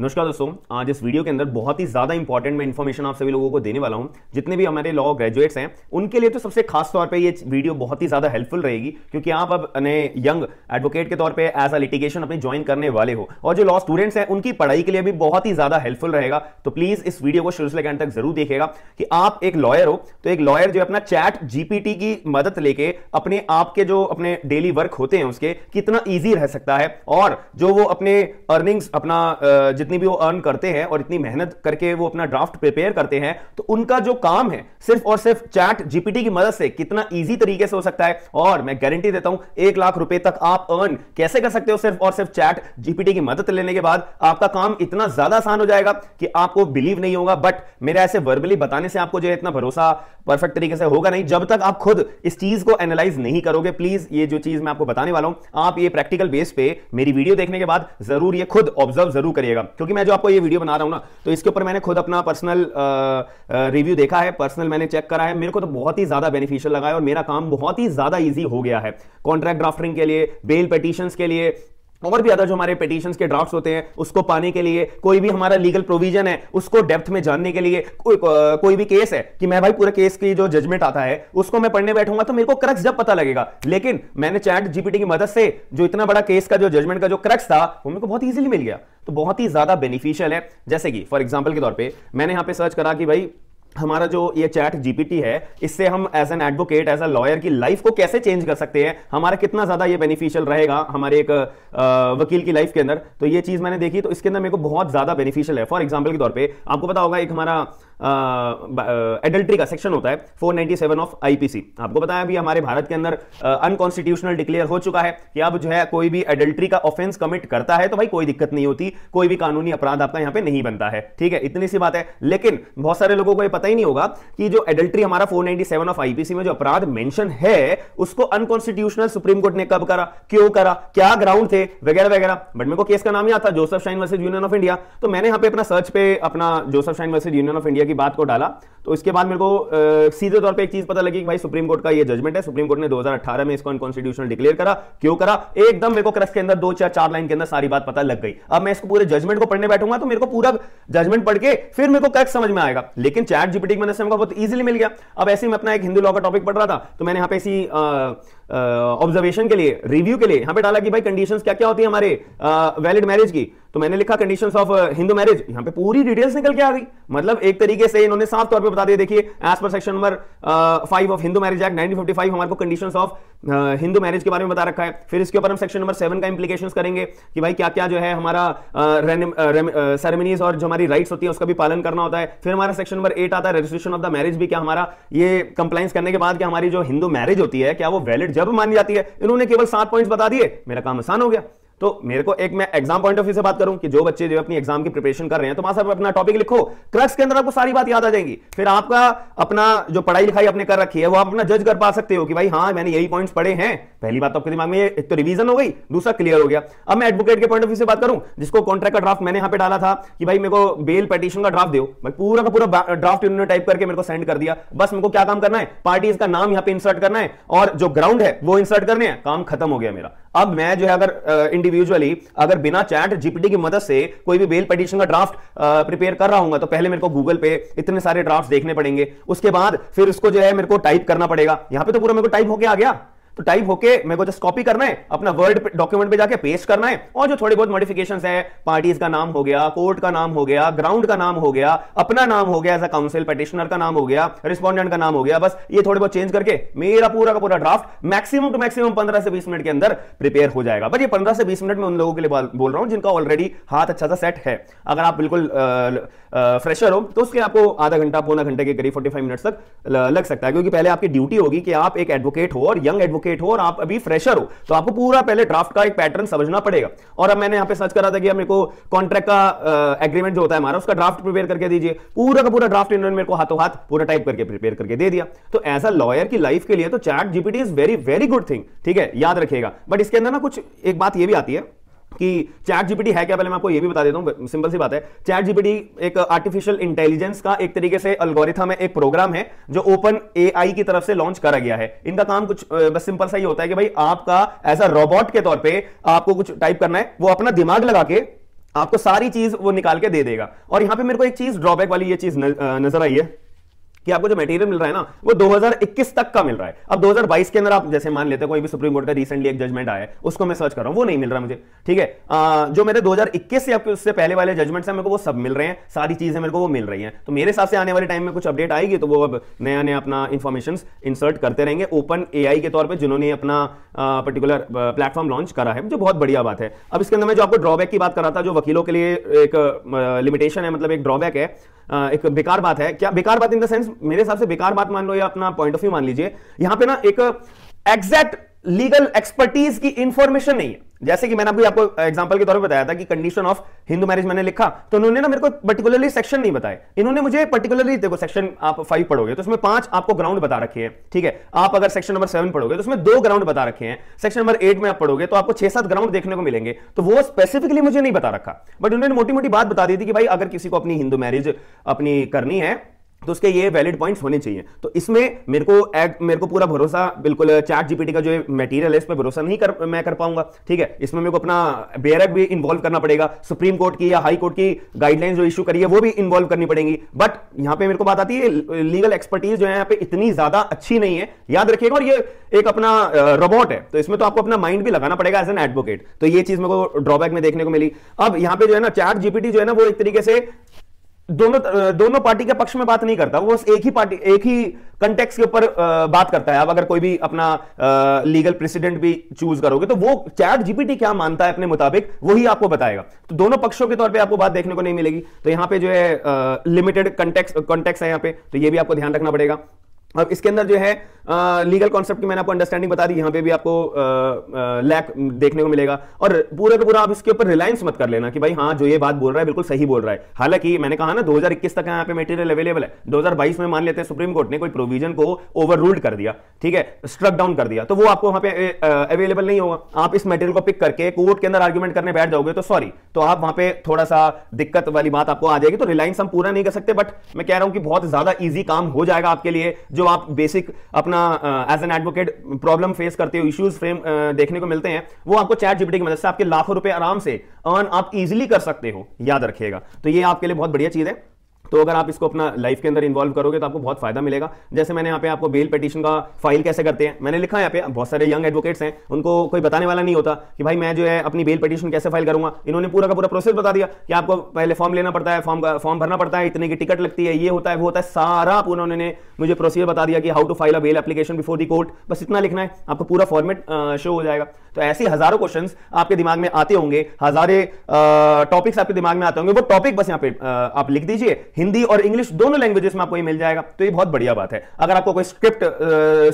नमस्कार दोस्तों आज इस वीडियो के अंदर बहुत ही ज़्यादा इंपॉर्टेंट मैं इन्फॉर्मेशन आप सभी लोगों को देने वाला हूं जितने भी हमारे लॉ ग्रेजुएट्स हैं उनके लिए तो सबसे खास तौर पे ये वीडियो बहुत ही ज़्यादा हेल्पफुल रहेगी क्योंकि आप अब अपने यंग एडवोकेट के तौर पे एज अ लिटिगेशन अपने ज्वाइन करने वाले हो और जो लॉ स्टूडेंट्स हैं उनकी पढ़ाई के लिए भी बहुत ही ज़्यादा हेल्पफुल रहेगा तो प्लीज़ इस वीडियो को शुरू से लेकर तक जरूर देखेगा कि आप एक लॉयर हो तो एक लॉयर जो अपना चैट जीपीटी की मदद लेके अपने आपके जो अपने डेली वर्क होते हैं उसके कितना ईजी रह सकता है और जो वो अपने अर्निंग्स अपना जितने जितनी भी वो अर्न करते हैं और इतनी मेहनत करके वो अपना ड्राफ्ट प्रिपेयर करते हैं तो उनका जो काम है सिर्फ और सिर्फ चैट जीपीटी की मदद से कितना ईजी तरीके से हो सकता है और मैं गारंटी देता हूं एक लाख रुपए तक आप अर्न कैसे कर सकते हो सिर्फ और सिर्फ चैट जीपीटी की मदद लेने के बाद आपका काम इतना ज्यादा आसान हो जाएगा कि आपको बिलीव नहीं होगा बट मेरे ऐसे वर्बली बताने से आपको जो है इतना भरोसा परफेक्ट तरीके से होगा नहीं जब तक आप खुद इस चीज को एनालाइज नहीं करोगे प्लीज ये जो चीज मैं आपको बताने वाला हूं आप ये प्रैक्टिकल बेस पे मेरी वीडियो देखने के बाद जरूर ये खुद ऑब्जर्व जरूर करिएगा क्योंकि मैं जो आपको ये वीडियो बना रहा हूँ ना तो इसके ऊपर मैंने खुद अपना पर्सनल रिव्यू देखा है पर्सनल मैंने चेक करा है मेरे को तो बहुत ही ज़्यादा बेनिफिशियल लगा है और मेरा काम बहुत ही ज़्यादा ईजी हो गया है कॉन्ट्रैक्ट ड्राफ्टिंग के लिए बेल पटिशन के लिए और भी अदर जो हमारे पिटिशन के ड्राफ्ट्स होते हैं उसको पाने के लिए कोई भी हमारा लीगल प्रोविजन है उसको डेप्थ में जानने के लिए कोई कोई भी केस है कि मैं भाई पूरे केस की जो जजमेंट आता है उसको मैं पढ़ने बैठूंगा तो मेरे को क्रक्स जब पता लगेगा लेकिन मैंने चैट जीपीटी की मदद से जो इतना बड़ा केस का जो जजमेंट का जो क्रक्स था वो मेरे को बहुत ईजिली मिल गया तो बहुत ही ज़्यादा बेनिफिशियल है जैसे कि फॉर एग्जाम्पल के तौर पर मैंने यहाँ पे सर्च करा कि भाई हमारा जो ये चैट जीपीटी है इससे हम as an advocate as a lawyer की लाइफ को कैसे चेंज कर सकते हैं हमारा कितना ज्यादा ये बेनिफिशियल रहेगा हमारे एक आ, वकील की लाइफ के अंदर तो ये चीज मैंने देखी तो इसके अंदर मेरे को बहुत ज्यादा बेनिफिशियल है फॉर एग्जांपल के तौर पे आपको पता होगा एक हमारा एडल्ट्री का सेक्शन होता है 497 ऑफ आईपीसी आपको बताया अभी हमारे भारत के अंदर अनकॉन्स्टिट्यूशनल डिक्लेयर हो चुका है कि अब जो है कोई भी एडल्ट्री का ऑफेंस कमिट करता है तो भाई कोई दिक्कत नहीं होती कोई भी कानूनी अपराध आपका यहां पे नहीं बनता है ठीक है इतनी सी बात है लेकिन बहुत सारे लोगों को यह पता ही नहीं होगा कि जो एडल्ट्री हमारा फोर ऑफ आईपीसी में जो अपराध मेंशन है उसको अनकॉन्स्टिट्यूशनल सुप्रीम कोर्ट ने कब करा क्यों करा क्या ग्राउंड थे वगैरह वगैरह बट मेरे को केस का नाम याद था Joseph Shine versus Union of India तो मैंने यहां पर अपना सर्च पे अपना Joseph Shine versus Union of India की बात को डाला तो इसके बाद मेरे को सीधे तौर पे एक चीज पता लगी कि भाई सुप्रीम कोर्ट का ये जजमेंट है सुप्रीम कोर्ट ने 2018 में इसको अनकॉन्स्टिट्यूशनल डिक्लेयर करा क्यों करा एकदम मेरे को क्रस के अंदर दो चार चार लाइन के अंदर सारी बात पता लग गई अब मैं इसको पूरे जजमेंट को पढ़ने बैठूंगा तो मेरे को पूरा जजमेंट पढ़ के फिर मेरे को क्रक्स समझ में आएगा लेकिन चैट जीपीटी की मदद से बहुत ईजिली मिल गया अब ऐसे ही अपना एक हिंदू लॉ का टॉपिक पढ़ रहा था तो मैंने यहाँ पे इसी ऑब्जर्वेशन के लिए रिव्यू के लिए यहाँ पे डाला कि भाई कंडीशन क्या क्या होती है हमारे वैलिड मैरिज की तो मैंने लिखा कंडीशन ऑफ हिंदू मैरिज यहाँ पे पूरी डिटेल्स निकल के आ गई मतलब एक तरीके से इन्होंने साफ तौर पर को बता दिया देखिए as per section number five of Hindu marriage act nineteen हमारे को कंडीशंस ऑफ हिंदू मैरिज के बारे में बता रखा है फिर इसके ऊपर हम सेक्शन नंबर सेवन का इंप्लीकेशन करेंगे कि भाई क्या क्या जो है हमारा सेरेमनीज uh, uh, uh, और जो हमारी राइट्स होती है उसका भी पालन करना होता है फिर हमारा सेक्शन नंबर एट आता है रजिस्ट्रेशन ऑफ द मैरिज भी क्या हमारा ये कंप्लाइंस करने के बाद क्या हमारी जो हिंदू मैरिज होती है क्या वो वैलिड जब मानी जाती है इन्होंने केवल सात पॉइंट्स बता दिए मेरा काम आसान हो गया तो मेरे को एक मैं एग्जाम पॉइंट ऑफ व्यू से बात करूं कि जो बच्चे जो अपनी एग्जाम की प्रिपरेशन कर रहे हैं तो वहां सब अपना टॉपिक लिखो क्रक्स के अंदर आपको सारी बात याद आ जाएंगी फिर आपका अपना जो पढ़ाई लिखाई आपने कर रखी है वो आप अपना जज कर पा सकते हो कि भाई हाँ मैंने यही पॉइंट पढ़े हैं पहली बात तो आपके दिमाग में एक तो रिविजन हो गई दूसरा क्लियर हो गया अब मैं एडवोकेट के पॉइंट ऑफ व्यू से बात करूं जिसको कॉन्ट्रैक्ट का ड्राफ्ट मैंने यहां पर डाला था कि भाई मेरे को बेल पटिशन का ड्राफ्ट दो भाई पूरा का पूरा ड्राफ्ट उन्होंने टाइप करके मेरे को सेंड कर दिया बस मेरे को क्या काम करना है पार्टीज का नाम यहाँ पे इंसर्ट करना है और जो ग्राउंड है वो इंसर्ट करने हैं काम खत्म हो गया मेरा अब मैं जो है अगर इंडिविजुअली अगर बिना चैट जीपीटी की मदद से कोई भी बेल पटिशन का ड्राफ्ट प्रिपेयर कर रहा हूँ तो पहले मेरे को गूगल पे इतने सारे ड्राफ्ट देखने पड़ेंगे उसके बाद फिर उसको जो है मेरे को टाइप करना पड़ेगा यहाँ पे तो पूरा मेरे को टाइप होके आ गया तो टाइप होके मेरे को जस्ट कॉपी करना है अपना वर्ड डॉक्यूमेंट पे जाके पेस्ट करना है और जो थोड़े बहुत मॉडिफिकेशन है पार्टीज का नाम हो गया कोर्ट का नाम हो गया ग्राउंड का नाम हो गया अपना नाम हो गया एज अ काउंसिल पटिशनर का नाम हो गया रिस्पॉन्डेंट का नाम हो गया बस ये थोड़े बहुत चेंज करके मेरा पूरा का पूरा ड्राफ्ट मैक्सिमम टू मैक्सिमम पंद्रह से बीस मिनट के अंदर प्रिपेयर हो जाएगा बट ये पंद्रह से बीस मिनट में उन लोगों के लिए बोल रहा हूँ जिनका ऑलरेडी हाथ अच्छा सा सेट है अगर आप बिल्कुल फ्रेशर हो तो उसके आपको आधा घंटा पौना घंटे के करीब फोर्टी फाइव मिनट तक लग सकता है क्योंकि पहले आपकी ड्यूटी होगी कि आप एक एडवोकेट हो और यंग एडवोकेट एडवोकेट हो और आप अभी फ्रेशर हो तो आपको पूरा पहले ड्राफ्ट का एक पैटर्न समझना पड़ेगा और अब मैंने यहां पे सर्च करा था कि मेरे को कॉन्ट्रैक्ट का एग्रीमेंट जो होता है हमारा उसका ड्राफ्ट प्रिपेयर करके दीजिए पूरा का पूरा ड्राफ्ट इन्होंने मेरे को हाथों हाथ पूरा टाइप करके प्रिपेयर करके दे दिया तो एज अ लॉयर की लाइफ के लिए तो chat GPT is very very good thing ठीक है याद रखिएगा बट इसके अंदर ना कुछ एक बात यह भी आती है कि चैट जीपीटी है क्या पहले मैं आपको ये भी बता देता हूँ सिंपल सी बात है चैट जीपीटी एक आर्टिफिशियल इंटेलिजेंस का एक तरीके से अल्गोरिथम है एक प्रोग्राम है जो ओपन एआई की तरफ से लॉन्च करा गया है इनका काम कुछ बस सिंपल सा ही होता है कि भाई आपका एज अ रोबोट के तौर पर आपको कुछ टाइप करना है वो अपना दिमाग लगा के आपको सारी चीज वो निकाल के दे देगा और यहां पर मेरे को एक चीज ड्रॉबैक वाली ये चीज नजर आई है कि आपको जो मटेरियल मिल रहा है ना वो 2021 तक का मिल रहा है अब 2022 के अंदर आप जैसे मान लेते हैं कोई भी सुप्रीम कोर्ट का रिसेंटली एक जजमेंट आया है उसको मैं सर्च कर रहा हूं वो नहीं मिल रहा मुझे ठीक है आ, जो मेरे 2021 से आपके उससे पहले वाले जजमेंट्स हैं मेरे को वो सब मिल रहे हैं सारी चीजें मेरे को वो मिल रही है तो मेरे हिसाब से आने वाले टाइम में कुछ अपडेट आएगी तो वो अब नया नया अपना इन्फॉर्मेशन इंसर्ट करते रहेंगे ओपन ए के तौर पर जिन्होंने अपना पर्टिकुलर प्लेटफॉर्म लॉन्च करा है जो बहुत बढ़िया बात है अब इसके अंदर मैं जो आपको ड्रॉबैक की बात कर रहा था जो वकीलों के लिए एक लिमिटेशन है मतलब एक ड्रॉबैक है एक बेकार बात है क्या बेकार बात इन द सेंस मेरे हिसाब से बेकार बात मान लो या अपना पॉइंट ऑफ व्यू मान लीजिए यहां पे ना एक एग्जैक्ट लीगल एक्सपर्टीज की इंफॉर्मेशन नहीं है जैसे कि मैंने अभी आपको एग्जांपल के तौर पर बताया था कि कंडीशन ऑफ हिंदू मैरिज मैंने लिखा तो उन्होंने ना मेरे को पर्टिकुलरली सेक्शन नहीं बताए इन्होंने मुझे पर्टिकुलरली देखो सेक्शन आप फाइव पढ़ोगे तो उसमें पांच आपको ग्राउंड बता रखे हैं ठीक है आप अगर सेक्शन नंबर सेवन पढ़ोगे तो उसमें दो ग्राउंड बता रखे हैं सेक्शन नंबर एट में आप पढ़ोगे तो आपको छह सात ग्राउंड देखने को मिलेंगे तो वो स्पेसिफिकली मुझे नहीं बता रखा बट उन्होंने मोटी मोटी बात बता दी थी कि भाई अगर किसी को अपनी हिंदू मैरिज अपनी करनी है तो उसके ये वैलिड पॉइंट्स होने चाहिए तो इसमें मेरे को एड मेरे को पूरा भरोसा बिल्कुल चैट जीपीटी का जो मटेरियल है इस पर भरोसा नहीं कर मैं कर पाऊंगा ठीक है इसमें मेरे को अपना बेरक भी इन्वॉल्व करना पड़ेगा सुप्रीम कोर्ट की या हाई कोर्ट की गाइडलाइंस जो इशू करी है वो भी इन्वॉल्व करनी पड़ेगी बट यहाँ पे मेरे को बात आती है लीगल एक्सपर्टीज जो है यहाँ पे इतनी ज्यादा अच्छी नहीं है याद रखिएगा और ये एक अपना रोबोट है तो इसमें तो आपको अपना माइंड भी लगाना पड़ेगा एज एन एडवोकेट तो ये चीज मेरे को ड्रॉबैक में देखने को मिली अब यहाँ पे जो है ना चैट जीपीटी जो है ना वो एक तरीके से दोनों दोनों पार्टी के पक्ष में बात नहीं करता वो एक ही पार्टी एक ही कंटेक्स के ऊपर बात करता है अब अगर कोई भी अपना आ, लीगल प्रेसिडेंट भी चूज करोगे तो वो चैट जीपीटी क्या मानता है अपने मुताबिक वही आपको बताएगा तो दोनों पक्षों के तौर पे आपको बात देखने को नहीं मिलेगी तो यहां पे जो है लिमिटेड कंटेक्स कॉन्टेक्स है यहां पे तो ये भी आपको ध्यान रखना पड़ेगा अब इसके अंदर जो है आ, लीगल कॉन्सेप्ट की मैंने आपको अंडरस्टैंडिंग बता दी यहाँ पे भी आपको लैक देखने को मिलेगा और पूरा का पूरा आप इसके ऊपर रिलायंस मत कर लेना कि भाई हाँ जो ये बात बोल रहा है बिल्कुल सही बोल रहा है हालांकि मैंने कहा ना 2021 तक यहाँ पे मटेरियल अवेलेबल है 2022 में मान लेते हैं सुप्रीम कोर्ट ने कोई प्रोविजन को ओवर रूल्ड कर दिया ठीक है स्ट्रक डाउन कर दिया तो वो आपको वहां पे अवेलेबल नहीं होगा आप इस मेटेरियल को पिक करके कोर्ट के अंदर आर्ग्यूमेंट करने बैठ जाओगे तो सॉरी तो आप वहां पे थोड़ा सा दिक्कत वाली बात आपको आ जाएगी तो रिलायंस हम पूरा नहीं कर सकते बट मैं कह रहा हूं कि बहुत ज्यादा ईजी काम हो जाएगा आपके लिए जो आप बेसिक अपना as an advocate problem face करते हो इश्यूज फ्रेम uh, देखने को मिलते हैं वो आपको चैट जीपीटी की मदद से आपके लाखों रुपए आराम से अर्न आप इजिली कर सकते हो याद रखिएगा तो ये आपके लिए बहुत बढ़िया चीज है तो अगर आप इसको अपना लाइफ के अंदर इन्वॉल्व करोगे तो आपको बहुत फायदा मिलेगा जैसे मैंने यहाँ पे आपको बेल पटिशन का फाइल कैसे करते हैं मैंने लिखा है यहाँ पे बहुत सारे यंग एडवोकेट्स हैं उनको कोई बताने वाला नहीं होता कि भाई मैं जो है अपनी बेल पिटिशन कैसे फाइल करूंगा इन्होंने पूरा का पूरा प्रोसेस बता दिया कि आपको पहले फॉर्म लेना पड़ता है फॉर्म फॉर्म भरना पड़ता है इतने की टिकट लगती है ये होता है वो होता है सारा उन्होंने मुझे प्रोसीजर बता दिया कि how to file a bail application before the court बस इतना लिखना है आपको पूरा फॉर्मेट शो हो जाएगा तो ऐसे हजारों क्वेश्चन आपके दिमाग में आते होंगे हजारे टॉपिक्स आपके दिमाग में आते होंगे वो टॉपिक बस यहाँ पे आप लिख दीजिए हिंदी और इंग्लिश दोनों लैंग्वेजेस में आपको ये मिल जाएगा तो ये बहुत बढ़िया बात है अगर आपको कोई स्क्रिप्ट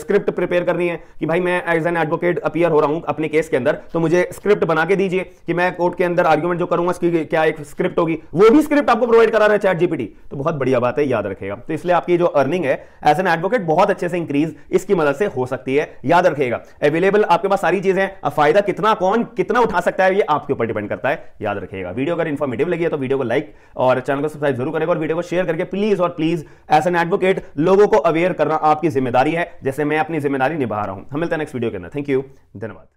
स्क्रिप्ट प्रिपेयर करनी है कि भाई मैं एज एन एडवोकेट अपियर हो रहा हूं अपने केस के अंदर तो मुझे स्क्रिप्ट बना के दीजिए कि मैं कोर्ट के अंदर आर्ग्यूमेंट जो करूंगा उसकी क्या एक स्क्रिप्ट होगी वो भी स्क्रिप्ट आपको प्रोवाइड करा रहा है चैट जीपीटी तो बहुत बढ़िया बात है याद रखेगा तो इसलिए आपकी जो अर्निंग है एज एन एडवोकेट बहुत अच्छे से इंक्रीज इसकी मदद से हो सकती है याद रखेगा अवेलेबल आपके पास सारी चीजें फायदा कितना कौन कितना उठा सकता है ये आपके ऊपर डिपेंड करता है याद रखेगा वीडियो अगर इन्फॉर्मेटिव लगी है तो वीडियो को लाइक और चैनल को सब्सक्राइब जरूर करेगा और वीडियो वीडियो को शेयर करके प्लीज और प्लीज एज एन एडवोकेट लोगों को अवेयर करना आपकी जिम्मेदारी है जैसे मैं अपनी जिम्मेदारी निभा रहा हूं हम मिलते हैं नेक्स्ट वीडियो के अंदर थैंक यू धन्यवाद